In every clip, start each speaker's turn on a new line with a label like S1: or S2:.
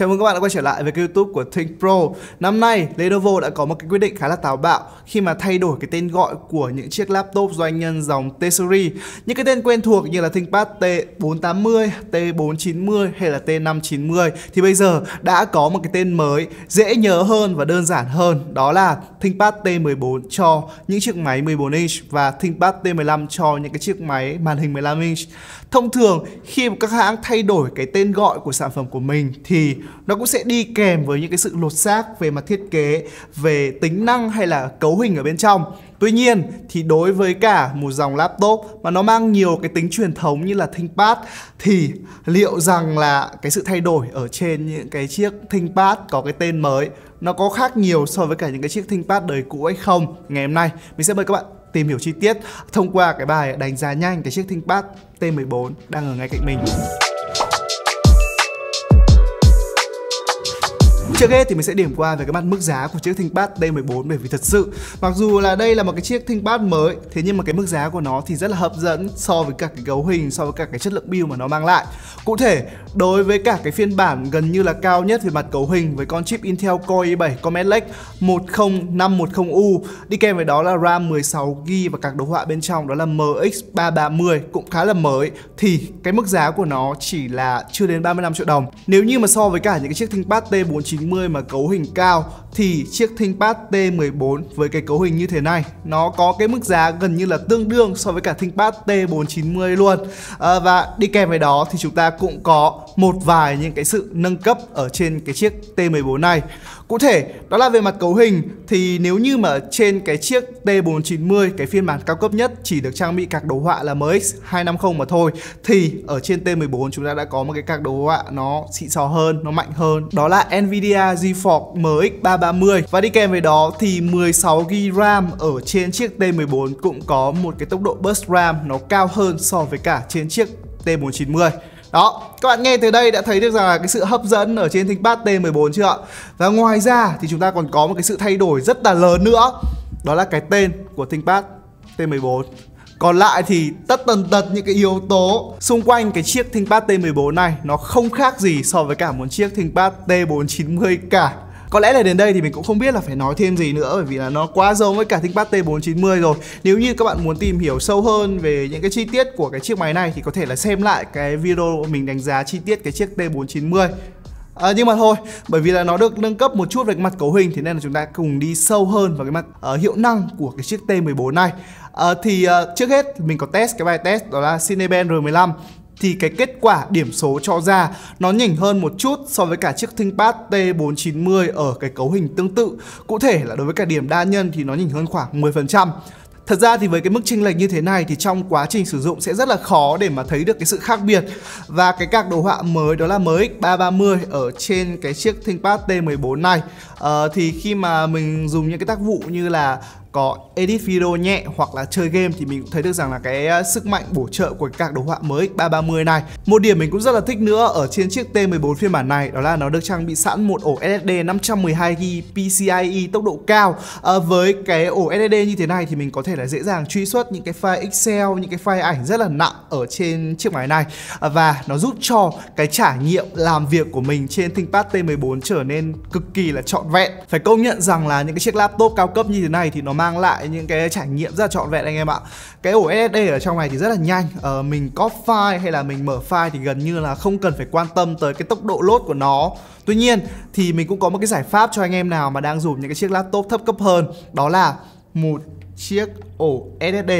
S1: Chào mừng các bạn đã quay trở lại với kênh youtube của Think Pro Năm nay, Lenovo đã có một cái quyết định khá là táo bạo khi mà thay đổi cái tên gọi của những chiếc laptop doanh nhân dòng T-series Những cái tên quen thuộc như là ThinkPad T480, T490 hay là T590 thì bây giờ đã có một cái tên mới dễ nhớ hơn và đơn giản hơn đó là ThinkPad T14 cho những chiếc máy 14 inch và ThinkPad T15 cho những cái chiếc máy màn hình 15 inch Thông thường khi các hãng thay đổi cái tên gọi của sản phẩm của mình thì nó cũng sẽ đi kèm với những cái sự lột xác về mặt thiết kế, về tính năng hay là cấu hình ở bên trong. Tuy nhiên thì đối với cả một dòng laptop mà nó mang nhiều cái tính truyền thống như là ThinkPad thì liệu rằng là cái sự thay đổi ở trên những cái chiếc ThinkPad có cái tên mới nó có khác nhiều so với cả những cái chiếc ThinkPad đời cũ hay không? Ngày hôm nay mình sẽ mời các bạn tìm hiểu chi tiết thông qua cái bài đánh giá nhanh cái chiếc ThinkPad T14 đang ở ngay cạnh mình. Trước hết thì mình sẽ điểm qua về cái mặt mức giá của chiếc ThinkPad D14 bởi vì thật sự mặc dù là đây là một cái chiếc ThinkPad mới thế nhưng mà cái mức giá của nó thì rất là hấp dẫn so với cả cái cấu hình so với cả cái chất lượng build mà nó mang lại. Cụ thể đối với cả cái phiên bản gần như là cao nhất về mặt cấu hình với con chip Intel Core i7 Comet Lake 10510U đi kèm với đó là RAM 16GB và các đồ họa bên trong đó là MX330 cũng khá là mới thì cái mức giá của nó chỉ là chưa đến 35 triệu đồng. Nếu như mà so với cả những cái chiếc ThinkPad T490 90 mà cấu hình cao thì chiếc ThinkPad T14 với cái cấu hình như thế này nó có cái mức giá gần như là tương đương so với cả ThinkPad T490 luôn à, và đi kèm với đó thì chúng ta cũng có một vài những cái sự nâng cấp ở trên cái chiếc T14 này Cụ thể đó là về mặt cấu hình thì nếu như mà trên cái chiếc T490 cái phiên bản cao cấp nhất chỉ được trang bị các đồ họa là MX 250 mà thôi thì ở trên T14 chúng ta đã có một cái các đồ họa nó xịn sò hơn, nó mạnh hơn đó là Nvidia GeForce MX 30 và đi kèm với đó thì 16GB RAM ở trên chiếc T14 cũng có một cái tốc độ burst RAM nó cao hơn so với cả trên chiếc T490 đó, các bạn nghe từ đây đã thấy được rằng là cái sự hấp dẫn ở trên ThinkPad T14 chưa ạ? Và ngoài ra thì chúng ta còn có một cái sự thay đổi rất là lớn nữa Đó là cái tên của ThinkPad T14 còn lại thì tất tần tật những cái yếu tố xung quanh cái chiếc ThinkPad T14 này nó không khác gì so với cả một chiếc ThinkPad T490 cả. Có lẽ là đến đây thì mình cũng không biết là phải nói thêm gì nữa bởi vì là nó quá giống với cả ThinkPad T490 rồi. Nếu như các bạn muốn tìm hiểu sâu hơn về những cái chi tiết của cái chiếc máy này thì có thể là xem lại cái video mình đánh giá chi tiết cái chiếc T490. À, nhưng mà thôi, bởi vì là nó được nâng cấp một chút về cái mặt cấu hình thì nên là chúng ta cùng đi sâu hơn vào cái mặt uh, hiệu năng của cái chiếc T14 này. À, thì uh, trước hết mình có test cái bài test đó là cinebench R15 thì cái kết quả điểm số cho ra nó nhỉnh hơn một chút so với cả chiếc ThinkPad T490 ở cái cấu hình tương tự. Cụ thể là đối với cả điểm đa nhân thì nó nhỉnh hơn khoảng 10%. Thật ra thì với cái mức chênh lệch như thế này thì trong quá trình sử dụng sẽ rất là khó để mà thấy được cái sự khác biệt. Và cái các đồ họa mới đó là MX330 ở trên cái chiếc ThinkPad T14 này. À, thì khi mà mình dùng những cái tác vụ như là có edit video nhẹ hoặc là chơi game thì mình cũng thấy được rằng là cái à, sức mạnh bổ trợ của các card đồ họa mới 330 này. Một điểm mình cũng rất là thích nữa ở trên chiếc T14 phiên bản này đó là nó được trang bị sẵn một ổ SSD 512GB PCIe tốc độ cao. À, với cái ổ SSD như thế này thì mình có thể là dễ dàng truy xuất những cái file Excel, những cái file ảnh rất là nặng ở trên chiếc máy này à, và nó giúp cho cái trải nghiệm làm việc của mình trên ThinkPad T14 trở nên cực kỳ là trọn vẹn. Phải công nhận rằng là những cái chiếc laptop cao cấp như thế này thì nó mang lại những cái trải nghiệm rất là trọn vẹn anh em ạ cái ổ SSD ở trong này thì rất là nhanh ờ, mình copy file hay là mình mở file thì gần như là không cần phải quan tâm tới cái tốc độ load của nó tuy nhiên thì mình cũng có một cái giải pháp cho anh em nào mà đang dùng những cái chiếc laptop thấp cấp hơn đó là một chiếc ổ SSD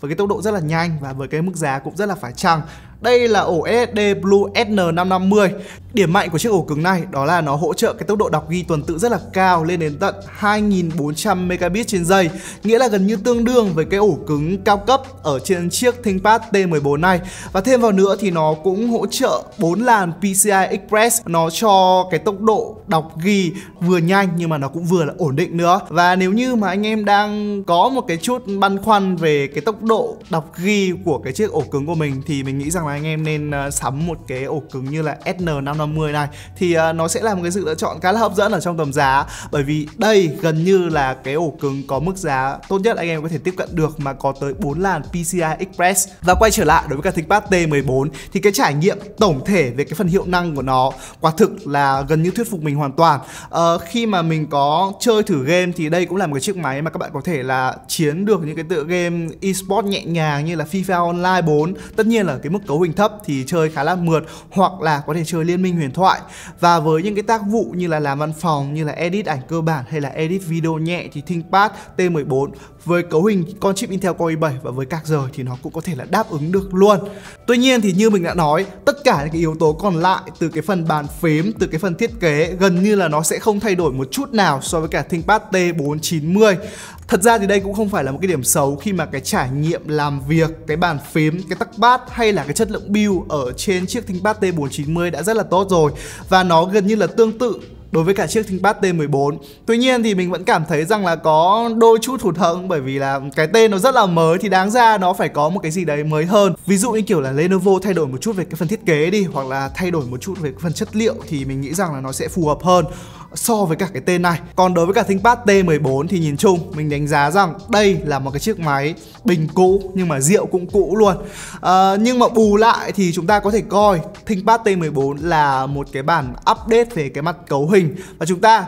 S1: với cái tốc độ rất là nhanh và với cái mức giá cũng rất là phải chăng đây là ổ SSD Blue SN550. Điểm mạnh của chiếc ổ cứng này đó là nó hỗ trợ cái tốc độ đọc ghi tuần tự rất là cao lên đến tận 2400 megabit trên giây, nghĩa là gần như tương đương với cái ổ cứng cao cấp ở trên chiếc ThinkPad T14 này. Và thêm vào nữa thì nó cũng hỗ trợ 4 làn PCI Express, nó cho cái tốc độ đọc ghi vừa nhanh nhưng mà nó cũng vừa là ổn định nữa. Và nếu như mà anh em đang có một cái chút băn khoăn về cái tốc độ đọc ghi của cái chiếc ổ cứng của mình thì mình nghĩ rằng mà anh em nên ờ, sắm một cái ổ cứng như là SN550 này thì ờ, nó sẽ là một cái sự lựa chọn khá là hấp dẫn ở trong tầm giá bởi vì đây gần như là cái ổ cứng có mức giá tốt nhất anh em có thể tiếp cận được mà có tới 4 làn PCI Express và quay trở lại đối với cả ThinkPad T14 thì cái trải nghiệm tổng thể về cái phần hiệu năng của nó quả thực là gần như thuyết phục mình hoàn toàn ờ, khi mà mình có chơi thử game thì đây cũng là một cái chiếc máy mà các bạn có thể là chiến được những cái tựa game esports nhẹ nhàng như là FIFA Online 4 tất nhiên là cái mức cấu cấu hình thấp thì chơi khá là mượt hoặc là có thể chơi liên minh huyền thoại và với những cái tác vụ như là làm văn phòng như là edit ảnh cơ bản hay là edit video nhẹ thì ThinkPad T14 với cấu hình con chip Intel Core i7 và với các rời thì nó cũng có thể là đáp ứng được luôn. Tuy nhiên thì như mình đã nói, tất cả những cái yếu tố còn lại từ cái phần bàn phím, từ cái phần thiết kế gần như là nó sẽ không thay đổi một chút nào so với cả ThinkPad T490 thật ra thì đây cũng không phải là một cái điểm xấu khi mà cái trải nghiệm làm việc cái bàn phím cái tắc bát hay là cái chất lượng build ở trên chiếc ThinkPad T490 đã rất là tốt rồi và nó gần như là tương tự đối với cả chiếc ThinkPad T14. Tuy nhiên thì mình vẫn cảm thấy rằng là có đôi chút thủ hẫng bởi vì là cái tên nó rất là mới thì đáng ra nó phải có một cái gì đấy mới hơn. Ví dụ như kiểu là Lenovo thay đổi một chút về cái phần thiết kế đi hoặc là thay đổi một chút về phần chất liệu thì mình nghĩ rằng là nó sẽ phù hợp hơn so với cả cái tên này còn đối với cả ThinkPad T14 thì nhìn chung mình đánh giá rằng đây là một cái chiếc máy bình cũ nhưng mà rượu cũng cũ luôn à, nhưng mà bù lại thì chúng ta có thể coi ThinkPad T14 là một cái bản update về cái mặt cấu hình và chúng ta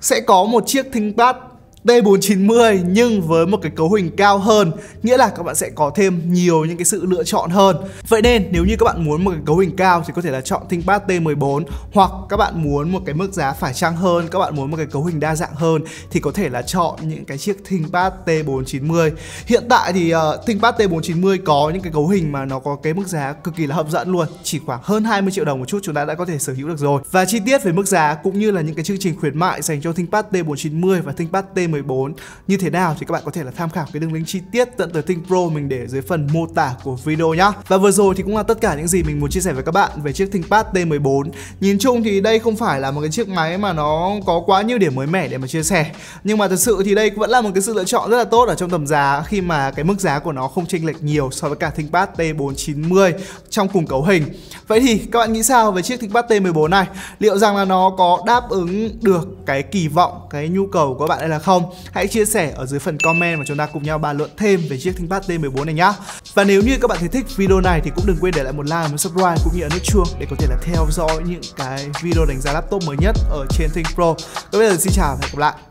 S1: sẽ có một chiếc ThinkPad T490 nhưng với một cái cấu hình cao hơn Nghĩa là các bạn sẽ có thêm nhiều những cái sự lựa chọn hơn Vậy nên nếu như các bạn muốn một cái cấu hình cao thì có thể là chọn ThinkPad T14 Hoặc các bạn muốn một cái mức giá phải chăng hơn, các bạn muốn một cái cấu hình đa dạng hơn Thì có thể là chọn những cái chiếc ThinkPad T490 Hiện tại thì uh, ThinkPad T490 có những cái cấu hình mà nó có cái mức giá cực kỳ là hấp dẫn luôn Chỉ khoảng hơn 20 triệu đồng một chút chúng ta đã có thể sở hữu được rồi Và chi tiết về mức giá cũng như là những cái chương trình khuyến mại dành cho ThinkPad T490 và ThinkPad T14 2014 như thế nào thì các bạn có thể là tham khảo cái đường link chi tiết tận tới Think Pro mình để dưới phần mô tả của video nhá. Và vừa rồi thì cũng là tất cả những gì mình muốn chia sẻ với các bạn về chiếc ThinkPad T14. Nhìn chung thì đây không phải là một cái chiếc máy mà nó có quá nhiều điểm mới mẻ để mà chia sẻ. Nhưng mà thật sự thì đây vẫn là một cái sự lựa chọn rất là tốt ở trong tầm giá khi mà cái mức giá của nó không chênh lệch nhiều so với cả ThinkPad T490 trong cùng cấu hình. Vậy thì các bạn nghĩ sao về chiếc ThinkPad T14 này? Liệu rằng là nó có đáp ứng được cái kỳ vọng, cái nhu cầu của bạn hay là không? không? Hãy chia sẻ ở dưới phần comment và chúng ta cùng nhau bàn luận thêm về chiếc ThinkPad T14 này nhá. Và nếu như các bạn thấy thích video này thì cũng đừng quên để lại một like, một subscribe cũng như ấn nút chuông để có thể là theo dõi những cái video đánh giá laptop mới nhất ở trên ThinkPro. Còn bây giờ xin chào và hẹn gặp lại.